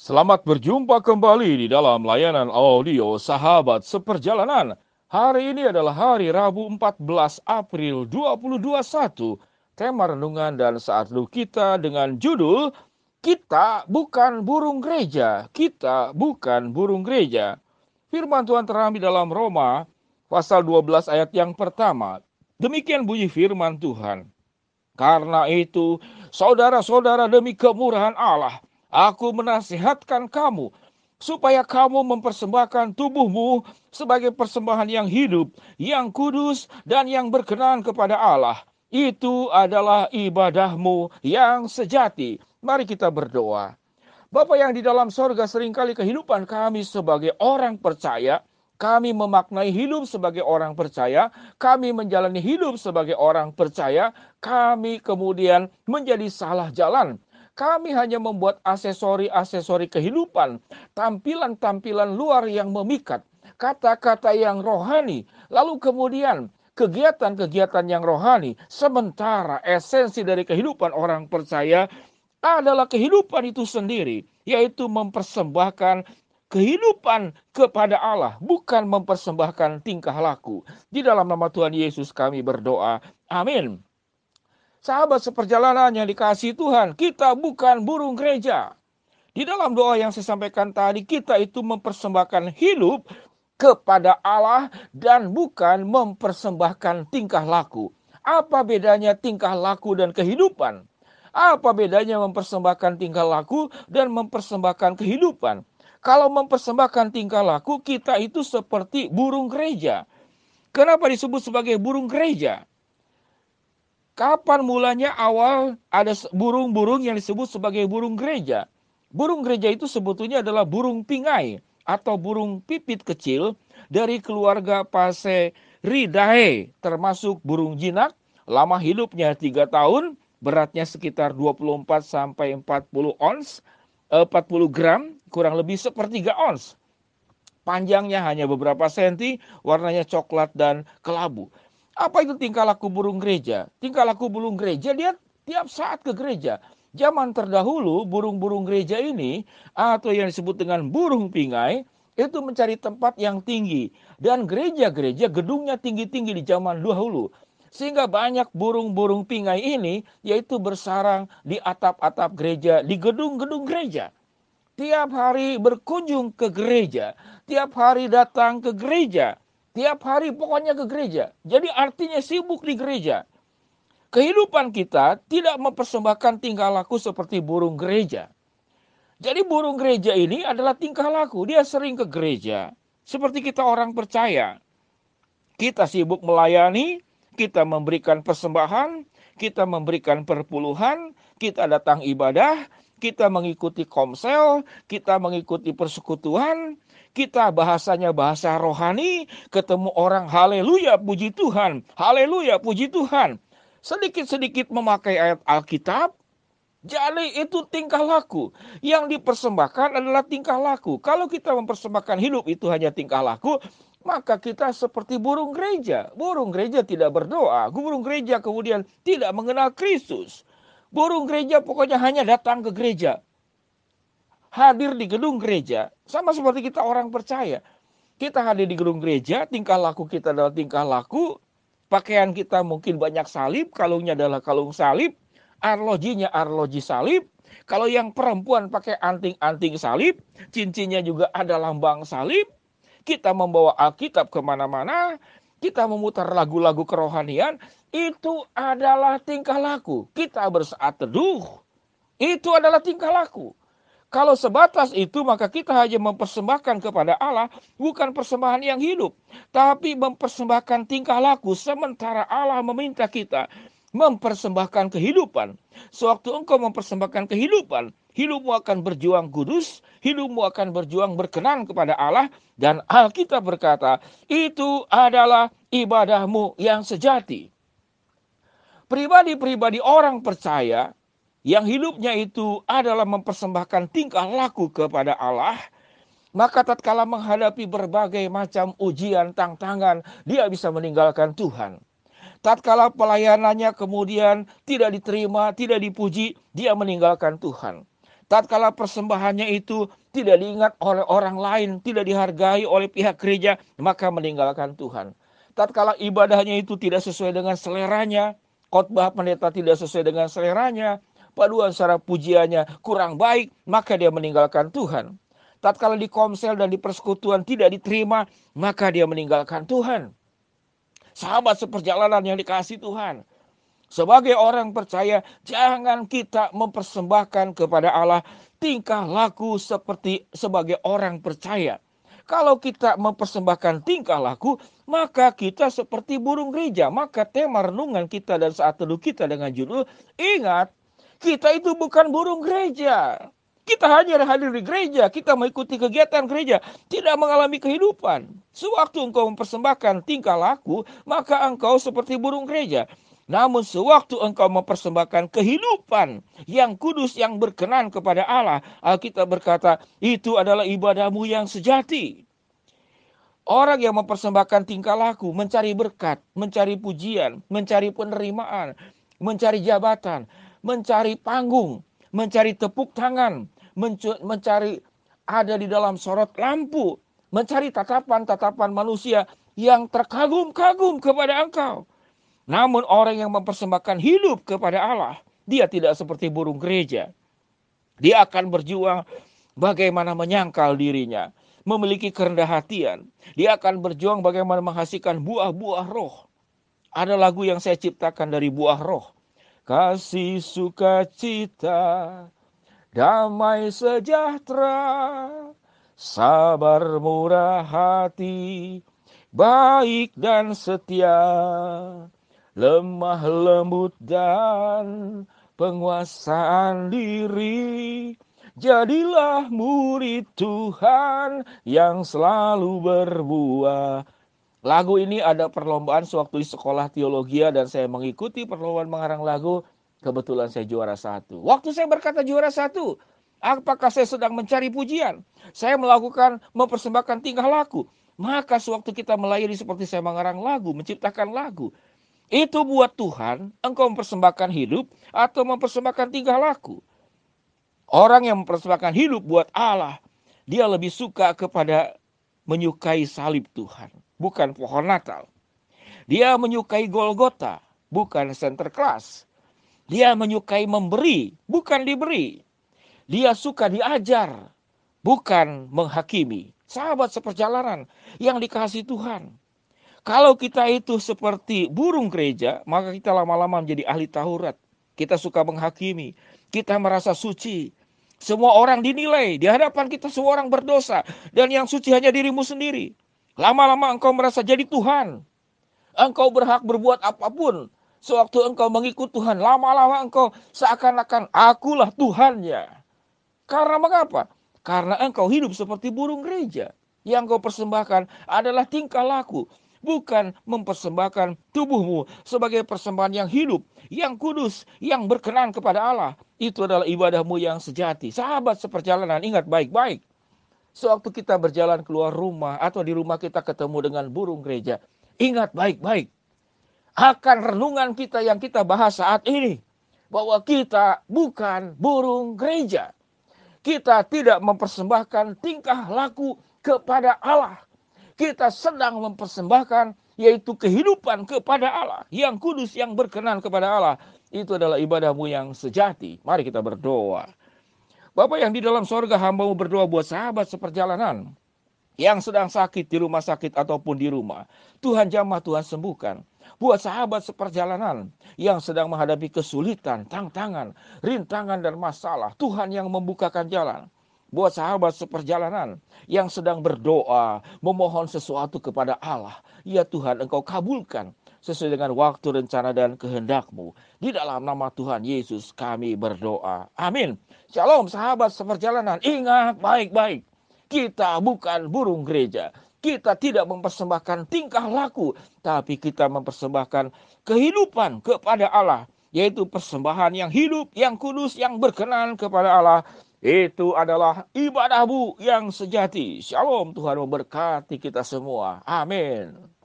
Selamat berjumpa kembali di dalam layanan audio Sahabat Seperjalanan. Hari ini adalah hari Rabu 14 April 2021. Tema renungan dan saat lu kita dengan judul Kita bukan burung gereja, kita bukan burung gereja. Firman Tuhan terambil dalam Roma pasal 12 ayat yang pertama. Demikian bunyi firman Tuhan. Karena itu, saudara-saudara demi kemurahan Allah, Aku menasihatkan kamu supaya kamu mempersembahkan tubuhmu sebagai persembahan yang hidup, yang kudus, dan yang berkenan kepada Allah. Itu adalah ibadahmu yang sejati. Mari kita berdoa. Bapak yang di dalam sorga seringkali kehidupan kami sebagai orang percaya, kami memaknai hidup sebagai orang percaya, kami menjalani hidup sebagai orang percaya, kami kemudian menjadi salah jalan kami hanya membuat aksesori-aksesori kehidupan, tampilan-tampilan luar yang memikat, kata-kata yang rohani, lalu kemudian kegiatan-kegiatan yang rohani, sementara esensi dari kehidupan orang percaya adalah kehidupan itu sendiri, yaitu mempersembahkan kehidupan kepada Allah, bukan mempersembahkan tingkah laku. Di dalam nama Tuhan Yesus kami berdoa. Amin sahabat seperjalanan yang dikasih Tuhan, kita bukan burung gereja. Di dalam doa yang saya sampaikan tadi, kita itu mempersembahkan hidup kepada Allah dan bukan mempersembahkan tingkah laku. Apa bedanya tingkah laku dan kehidupan? Apa bedanya mempersembahkan tingkah laku dan mempersembahkan kehidupan? Kalau mempersembahkan tingkah laku, kita itu seperti burung gereja. Kenapa disebut sebagai burung gereja? Kapan mulanya awal ada burung-burung yang disebut sebagai burung gereja? Burung gereja itu sebetulnya adalah burung pingai atau burung pipit kecil dari keluarga Passeridae, termasuk burung jinak, lama hidupnya tiga tahun, beratnya sekitar 24 sampai 40 ons, 40 eh, gram, kurang lebih sepertiga ons panjangnya hanya beberapa senti, warnanya coklat dan kelabu. Apa itu tingkah laku burung gereja? Tingkah laku burung gereja dia tiap saat ke gereja. Zaman terdahulu burung-burung gereja ini atau yang disebut dengan burung pingai itu mencari tempat yang tinggi dan gereja-gereja gedungnya tinggi-tinggi di zaman dahulu sehingga banyak burung-burung pingai ini yaitu bersarang di atap-atap gereja, di gedung-gedung gereja. Tiap hari berkunjung ke gereja, tiap hari datang ke gereja Tiap hari pokoknya ke gereja. Jadi artinya sibuk di gereja. Kehidupan kita tidak mempersembahkan tingkah laku seperti burung gereja. Jadi burung gereja ini adalah tingkah laku. Dia sering ke gereja. Seperti kita orang percaya. Kita sibuk melayani, kita memberikan persembahan, kita memberikan perpuluhan, kita datang ibadah, kita mengikuti komsel, kita mengikuti persekutuan, kita bahasanya bahasa rohani, ketemu orang haleluya puji Tuhan, haleluya puji Tuhan. Sedikit-sedikit memakai ayat Alkitab, jadi itu tingkah laku. Yang dipersembahkan adalah tingkah laku. Kalau kita mempersembahkan hidup itu hanya tingkah laku, maka kita seperti burung gereja. Burung gereja tidak berdoa, burung gereja kemudian tidak mengenal Kristus. Burung gereja pokoknya hanya datang ke gereja, hadir di gedung gereja sama seperti kita orang percaya. Kita hadir di gedung gereja, tingkah laku kita adalah tingkah laku, pakaian kita mungkin banyak salib, kalungnya adalah kalung salib, arlojinya arloji salib, kalau yang perempuan pakai anting-anting salib, cincinnya juga ada lambang salib, kita membawa Alkitab kemana-mana, kita memutar lagu-lagu kerohanian, itu adalah tingkah laku. Kita bersaat teduh, itu adalah tingkah laku. Kalau sebatas itu maka kita hanya mempersembahkan kepada Allah bukan persembahan yang hidup. Tapi mempersembahkan tingkah laku sementara Allah meminta kita mempersembahkan kehidupan. Sewaktu engkau mempersembahkan kehidupan, hidupmu akan berjuang kudus, hidupmu akan berjuang berkenan kepada Allah, dan Alkitab berkata, "Itu adalah ibadahmu yang sejati." Pribadi-pribadi orang percaya yang hidupnya itu adalah mempersembahkan tingkah laku kepada Allah, maka tatkala menghadapi berbagai macam ujian tantangan, dia bisa meninggalkan Tuhan. Tatkala pelayanannya kemudian tidak diterima, tidak dipuji, dia meninggalkan Tuhan. Tatkala persembahannya itu tidak diingat oleh orang lain, tidak dihargai oleh pihak gereja, maka meninggalkan Tuhan. Tatkala ibadahnya itu tidak sesuai dengan seleranya, khotbah pendeta tidak sesuai dengan seleranya, paduan secara pujiannya kurang baik, maka dia meninggalkan Tuhan. Tatkala di komsel dan di persekutuan tidak diterima, maka dia meninggalkan Tuhan. Sahabat seperjalanan yang dikasih Tuhan. Sebagai orang percaya, jangan kita mempersembahkan kepada Allah tingkah laku seperti sebagai orang percaya. Kalau kita mempersembahkan tingkah laku, maka kita seperti burung gereja. Maka tema renungan kita dan saat teduh kita dengan judul, ingat kita itu bukan burung gereja. Kita hanya hadir di gereja, kita mengikuti kegiatan gereja, tidak mengalami kehidupan. Sewaktu engkau mempersembahkan tingkah laku, maka engkau seperti burung gereja. Namun sewaktu engkau mempersembahkan kehidupan yang kudus yang berkenan kepada Allah, Alkitab berkata, itu adalah ibadahmu yang sejati. Orang yang mempersembahkan tingkah laku, mencari berkat, mencari pujian, mencari penerimaan, mencari jabatan mencari panggung, mencari tepuk tangan, mencari ada di dalam sorot lampu, mencari tatapan-tatapan manusia yang terkagum-kagum kepada engkau. Namun orang yang mempersembahkan hidup kepada Allah, dia tidak seperti burung gereja. Dia akan berjuang bagaimana menyangkal dirinya, memiliki kerendah hatian. Dia akan berjuang bagaimana menghasilkan buah-buah roh. Ada lagu yang saya ciptakan dari buah roh kasih sukacita, damai sejahtera, sabar murah hati, baik dan setia, lemah lembut dan penguasaan diri. Jadilah murid Tuhan yang selalu berbuah Lagu ini ada perlombaan sewaktu di sekolah teologi ya, dan saya mengikuti perlombaan mengarang lagu. Kebetulan saya juara satu. Waktu saya berkata juara satu, apakah saya sedang mencari pujian? Saya melakukan mempersembahkan tingkah laku. Maka sewaktu kita melayani seperti saya mengarang lagu, menciptakan lagu. Itu buat Tuhan, engkau mempersembahkan hidup atau mempersembahkan tingkah laku. Orang yang mempersembahkan hidup buat Allah, dia lebih suka kepada menyukai salib Tuhan bukan pohon Natal. Dia menyukai Golgota, bukan center class. Dia menyukai memberi, bukan diberi. Dia suka diajar, bukan menghakimi. Sahabat seperjalanan yang dikasih Tuhan. Kalau kita itu seperti burung gereja, maka kita lama-lama menjadi ahli taurat. Kita suka menghakimi, kita merasa suci. Semua orang dinilai, di hadapan kita semua orang berdosa. Dan yang suci hanya dirimu sendiri. Lama-lama engkau merasa jadi Tuhan. Engkau berhak berbuat apapun. Sewaktu engkau mengikut Tuhan, lama-lama engkau seakan-akan akulah Tuhannya. Karena mengapa? Karena engkau hidup seperti burung gereja. Yang kau persembahkan adalah tingkah laku, bukan mempersembahkan tubuhmu sebagai persembahan yang hidup, yang kudus, yang berkenan kepada Allah. Itu adalah ibadahmu yang sejati. Sahabat seperjalanan, ingat baik-baik sewaktu kita berjalan keluar rumah atau di rumah kita ketemu dengan burung gereja, ingat baik-baik akan renungan kita yang kita bahas saat ini bahwa kita bukan burung gereja. Kita tidak mempersembahkan tingkah laku kepada Allah. Kita sedang mempersembahkan yaitu kehidupan kepada Allah yang kudus yang berkenan kepada Allah. Itu adalah ibadahmu yang sejati. Mari kita berdoa. Bapak yang di dalam sorga hambamu berdoa buat sahabat seperjalanan. Yang sedang sakit di rumah sakit ataupun di rumah. Tuhan jamah, Tuhan sembuhkan. Buat sahabat seperjalanan yang sedang menghadapi kesulitan, tantangan, rintangan dan masalah. Tuhan yang membukakan jalan buat sahabat seperjalanan yang sedang berdoa, memohon sesuatu kepada Allah. Ya Tuhan, Engkau kabulkan sesuai dengan waktu, rencana, dan kehendakmu. Di dalam nama Tuhan Yesus kami berdoa. Amin. Shalom sahabat seperjalanan. Ingat baik-baik. Kita bukan burung gereja. Kita tidak mempersembahkan tingkah laku. Tapi kita mempersembahkan kehidupan kepada Allah. Yaitu persembahan yang hidup, yang kudus, yang berkenan kepada Allah. Itu adalah ibadahmu yang sejati. Shalom Tuhan memberkati kita semua. Amin.